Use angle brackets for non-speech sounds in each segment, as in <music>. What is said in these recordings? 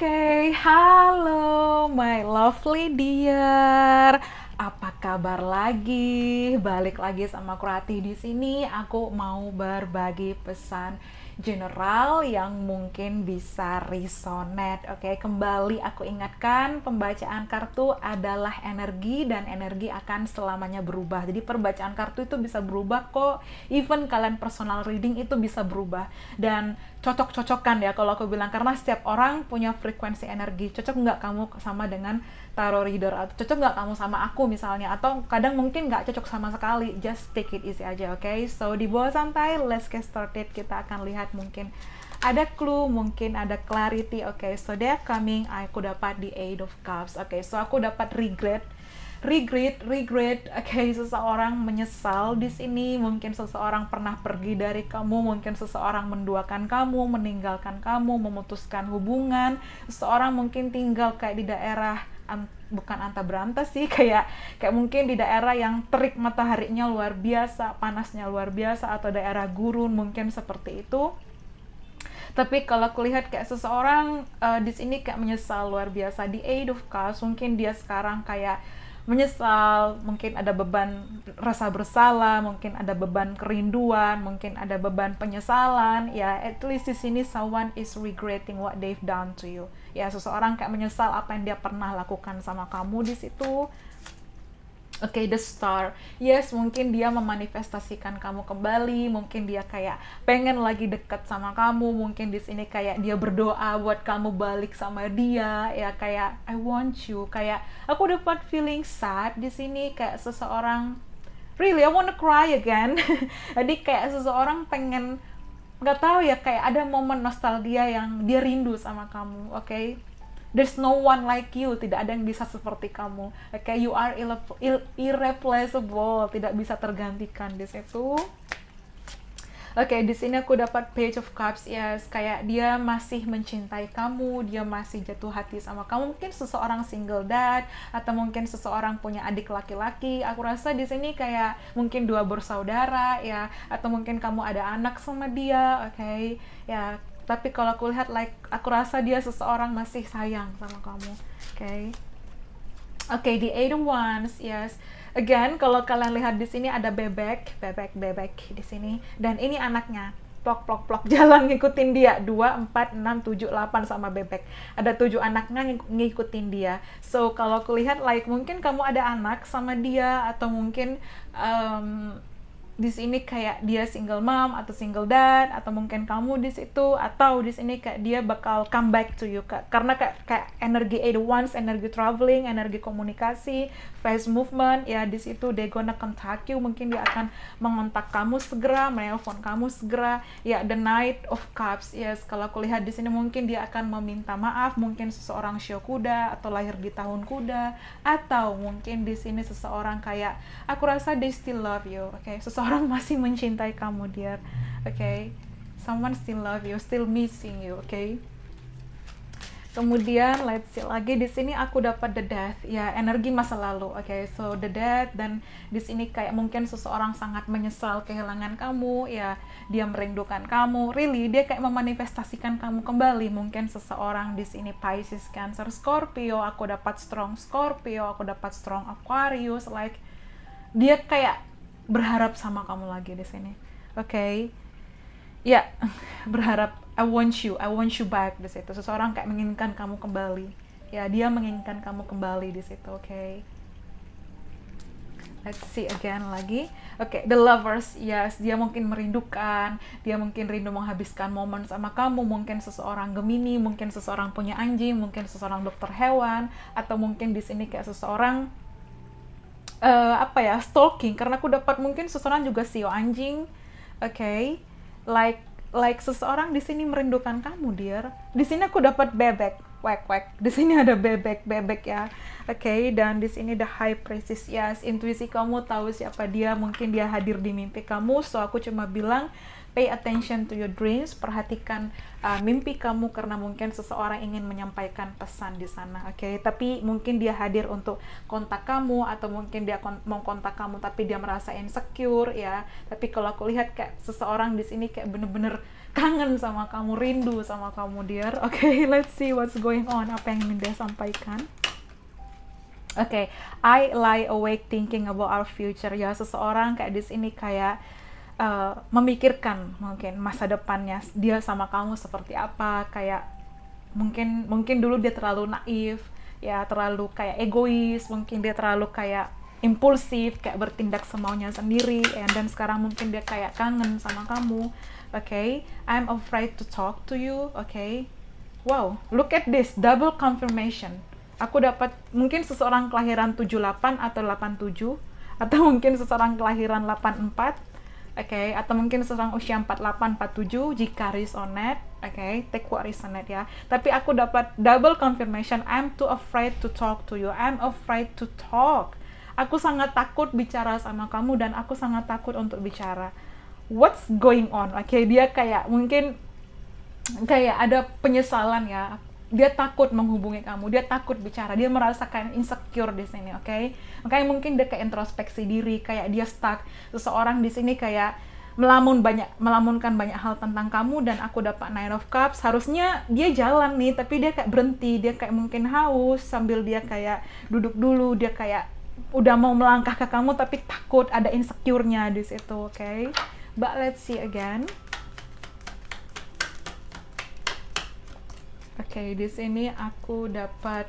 okay, halo my lovely dear. Apa kabar lagi? Balik lagi sama Kurati di sini. Aku mau berbagi pesan general yang mungkin bisa resonate. Oke, okay? kembali aku ingatkan pembacaan kartu adalah energi dan energi akan selamanya berubah. Jadi perbacaan kartu itu bisa berubah kok. Even kalian personal reading itu bisa berubah dan cocok-cocokan ya kalau aku bilang karena setiap orang punya frekuensi energi. Cocok nggak kamu sama dengan tarot reader atau cocok nggak kamu sama aku misalnya atau kadang mungkin nggak cocok sama sekali. Just take it easy aja, oke? Okay? So di bawah santai, let's get started. Kita akan lihat melihat mungkin ada clue, mungkin ada clarity. Oke, okay, so they're coming. Aku dapat the Eight of Cups. Oke, okay, so aku dapat regret, regret, regret. <laughs> Oke, okay, seseorang menyesal di sini. Mungkin seseorang pernah pergi dari kamu. Mungkin seseorang menduakan kamu, meninggalkan kamu, memutuskan hubungan. Seseorang mungkin tinggal kayak di daerah an, bukan anta berantas sih <laughs> kayak kayak mungkin di daerah yang terik mataharinya luar biasa panasnya luar biasa atau daerah gurun mungkin seperti itu tapi kalau kulihat kayak seseorang uh, di sini kayak menyesal luar biasa di aid of cause mungkin dia sekarang kayak menyesal, mungkin ada beban rasa bersalah, mungkin ada beban kerinduan, mungkin ada beban penyesalan. Ya, at least di sini someone is regretting what they've done to you. Ya, seseorang kayak menyesal apa yang dia pernah lakukan sama kamu di situ okay, the star. Yes, mungkin dia memanifestasikan kamu kembali, mungkin dia kayak pengen lagi deket sama kamu, mungkin di sini kayak dia berdoa buat kamu balik sama dia, ya kayak I want you, kayak aku dapat feeling sad di sini kayak seseorang really I wanna cry again. <laughs> Jadi kayak seseorang pengen nggak tahu ya kayak ada momen nostalgia yang dia rindu sama kamu, oke? There's no one like you, tidak ada yang bisa seperti kamu. Oke, okay, you are irreplaceable, tidak bisa tergantikan di situ. Oke, okay, di sini aku dapat page of cups ya, yes, kayak dia masih mencintai kamu, dia masih jatuh hati sama kamu. Mungkin seseorang single dad atau mungkin seseorang punya adik laki-laki. Aku rasa di sini kayak mungkin dua bersaudara ya, atau mungkin kamu ada anak sama dia, oke. Okay? Ya, tapi kalau aku lihat like aku rasa dia seseorang masih sayang sama kamu oke okay. oke okay, the eight ones yes again kalau kalian lihat di sini ada bebek bebek bebek di sini dan ini anaknya plok plok plok <laughs> jalan ngikutin dia 2, 4, 6, 7, 8 sama bebek ada tujuh anaknya ngikutin dia so kalau kulihat like mungkin kamu ada anak sama dia atau mungkin um, di sini kayak dia single mom atau single dad atau mungkin kamu di situ atau di sini kayak dia bakal come back to you Kak. karena kayak, kayak energi advance, energi traveling, energi komunikasi, face movement ya di situ they gonna contact you mungkin dia akan mengontak kamu segera, menelpon kamu segera ya the night of cups yes kalau aku lihat di sini mungkin dia akan meminta maaf mungkin seseorang show kuda atau lahir di tahun kuda atau mungkin di sini seseorang kayak aku rasa they still love you oke okay? seseorang orang masih mencintai kamu dear oke okay? someone still love you still missing you oke okay? kemudian let's see lagi di sini aku dapat the death ya energi masa lalu oke okay? so the death dan di sini kayak mungkin seseorang sangat menyesal kehilangan kamu ya dia merindukan kamu really dia kayak memanifestasikan kamu kembali mungkin seseorang di sini Pisces Cancer Scorpio aku dapat strong Scorpio aku dapat strong Aquarius like dia kayak berharap sama kamu lagi di sini oke okay? ya yeah. <laughs> berharap I want you I want you back di situ seseorang kayak menginginkan kamu kembali ya dia menginginkan kamu kembali di situ oke okay? Let's see again lagi. Oke, okay, the lovers, yes, dia mungkin merindukan, dia mungkin rindu menghabiskan momen sama kamu, mungkin seseorang Gemini, mungkin seseorang punya anjing, mungkin seseorang dokter hewan, atau mungkin di sini kayak seseorang uh, apa ya stalking karena aku dapat mungkin seseorang juga sio oh, anjing oke okay? like like seseorang di sini merindukan kamu dear di sini aku dapat bebek wek wek di sini ada bebek bebek ya okay, dan di sini the high priestess yes intuisi kamu tahu siapa dia mungkin dia hadir di mimpi kamu so aku cuma bilang pay attention to your dreams perhatikan uh, mimpi kamu karena mungkin seseorang ingin menyampaikan pesan di sana oke okay? tapi mungkin dia hadir untuk kontak kamu atau mungkin dia kon mau kontak kamu tapi dia merasa insecure ya tapi kalau aku lihat kayak seseorang di sini kayak bener-bener kangen sama kamu rindu sama kamu dear oke okay, <laughs> let's see what's going on apa yang ingin dia sampaikan Oke, okay. I lie awake thinking about our future. Ya seseorang kayak di sini kayak uh, memikirkan mungkin masa depannya dia sama kamu seperti apa. Kayak mungkin mungkin dulu dia terlalu naif, ya terlalu kayak egois, mungkin dia terlalu kayak impulsif, kayak bertindak semaunya sendiri. Ya, dan sekarang mungkin dia kayak kangen sama kamu. Oke, okay? I'm afraid to talk to you. Oke, okay? wow, look at this double confirmation aku dapat mungkin seseorang kelahiran 78 atau 87 atau mungkin seseorang kelahiran 84 Oke, okay, atau mungkin seseorang usia 48, 47 jika risonet, oke, okay, take what ya. Tapi aku dapat double confirmation, I'm too afraid to talk to you, I'm afraid to talk. Aku sangat takut bicara sama kamu dan aku sangat takut untuk bicara. What's going on? Oke, okay, dia kayak mungkin kayak ada penyesalan ya dia takut menghubungi kamu, dia takut bicara, dia merasakan insecure di sini, oke? Okay? Makanya mungkin dia kayak introspeksi diri, kayak dia stuck. Seseorang di sini kayak melamun banyak melamunkan banyak hal tentang kamu dan aku dapat nine of cups harusnya dia jalan nih tapi dia kayak berhenti dia kayak mungkin haus sambil dia kayak duduk dulu dia kayak udah mau melangkah ke kamu tapi takut ada insecure-nya di situ oke okay? but let's see again okay, di sini aku dapat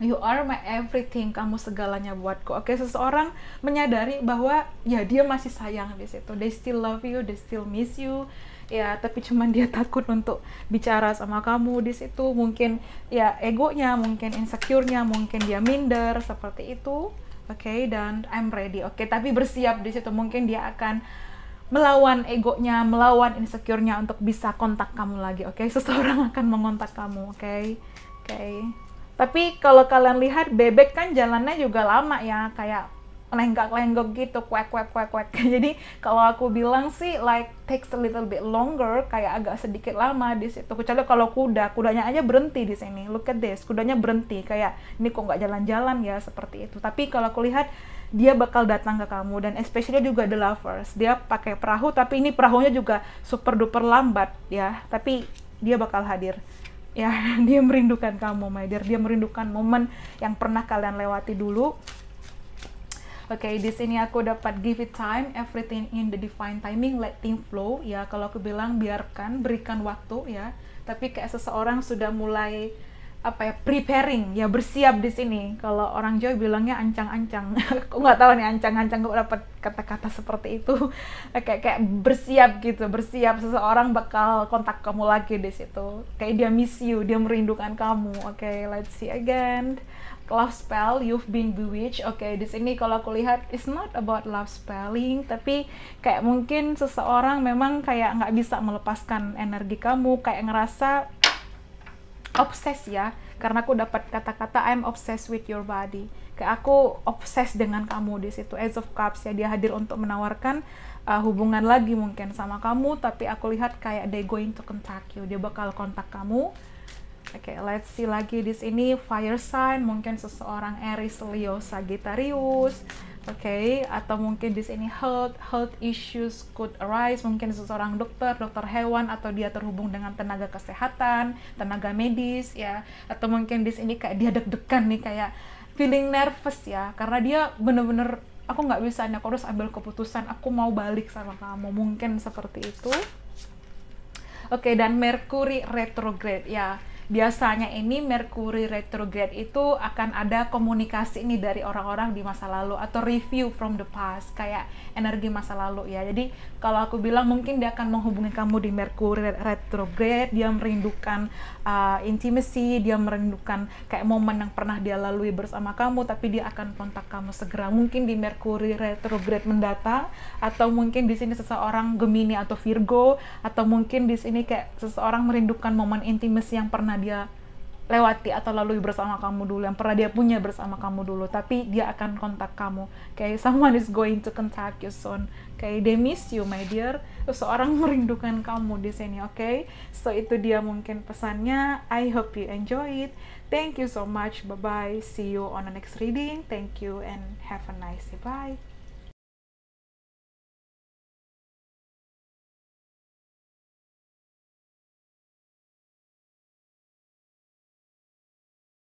You are my everything, kamu segalanya buatku. Oke, okay, seseorang menyadari bahwa ya dia masih sayang di situ. They still love you, they still miss you. Ya, tapi cuman dia <laughs> takut untuk bicara sama kamu di situ. Mungkin ya egonya, mungkin insecure-nya, mungkin dia minder seperti itu. Oke, okay, dan I'm ready. Oke, okay, tapi bersiap di situ. Mungkin dia akan melawan egonya, melawan insecure-nya untuk bisa kontak kamu lagi, oke? Okay? <laughs> Seseorang akan mengontak kamu, oke? Okay? Oke. Okay. Tapi kalau kalian lihat bebek kan jalannya juga lama ya, kayak lenggak-lenggok gitu, kuek kuek kuek kuek. <laughs> Jadi kalau aku bilang sih like takes a little bit longer, kayak agak sedikit lama di situ. Kecuali kalau kuda, kudanya aja berhenti di sini. Look at this, kudanya berhenti kayak ini kok nggak jalan-jalan ya seperti itu. Tapi kalau aku lihat dia bakal datang ke kamu dan especially juga the lovers dia pakai perahu tapi ini perahunya juga super duper lambat ya tapi dia bakal hadir ya <laughs> dia merindukan kamu my dear dia merindukan momen yang pernah kalian lewati dulu Oke, okay, di sini aku dapat give it time, everything in the divine timing, let things flow. Ya, kalau aku bilang biarkan, berikan waktu ya. Tapi kayak seseorang sudah mulai apa ya preparing ya bersiap di sini kalau orang Jawa bilangnya ancang-ancang <laughs> aku nggak tahu nih ancang-ancang gue dapat kata-kata seperti itu <laughs> kayak kayak bersiap gitu bersiap seseorang bakal kontak kamu lagi di situ kayak dia miss you dia merindukan kamu oke okay, let's see again love spell you've been bewitched oke okay, di sini kalau aku lihat it's not about love spelling tapi kayak mungkin seseorang memang kayak nggak bisa melepaskan energi kamu kayak ngerasa obses ya karena aku dapat kata-kata I'm obsessed with your body kayak aku obses dengan kamu di situ Ace of cups ya dia hadir untuk menawarkan uh, hubungan lagi mungkin sama kamu tapi aku lihat kayak they going to contact you dia bakal kontak kamu oke okay, let's see lagi di sini fire sign mungkin seseorang Aries Leo Sagittarius okay? atau mungkin di sini health health issues could arise mungkin seseorang dokter dokter hewan atau dia terhubung dengan tenaga kesehatan tenaga medis ya atau mungkin di sini kayak dia deg-degan nih kayak feeling nervous ya karena dia bener-bener aku nggak bisa aku harus ambil keputusan aku mau balik sama kamu mungkin seperti itu oke okay, dan Mercury retrograde ya biasanya ini Mercury retrograde itu akan ada komunikasi ini dari orang-orang di masa lalu atau review from the past kayak energi masa lalu ya. Jadi kalau aku bilang mungkin dia akan menghubungi kamu di Mercury retrograde, dia merindukan uh, intimacy, dia merindukan kayak momen yang pernah dia lalui bersama kamu tapi dia akan kontak kamu segera. Mungkin di Mercury retrograde mendatang atau mungkin di sini seseorang Gemini atau Virgo atau mungkin di sini kayak seseorang merindukan momen intimacy yang pernah dia lewati atau lalui bersama kamu dulu, yang pernah dia punya bersama kamu dulu, tapi dia akan kontak kamu. Kayak <laughs> someone is going to contact you soon. Kayak they miss you, my dear. Seorang merindukan kamu di sini, oke? Okay? So itu dia mungkin pesannya. I hope you enjoy it. Thank you so much. Bye bye. See you on the next reading. Thank you and have a nice day. Bye.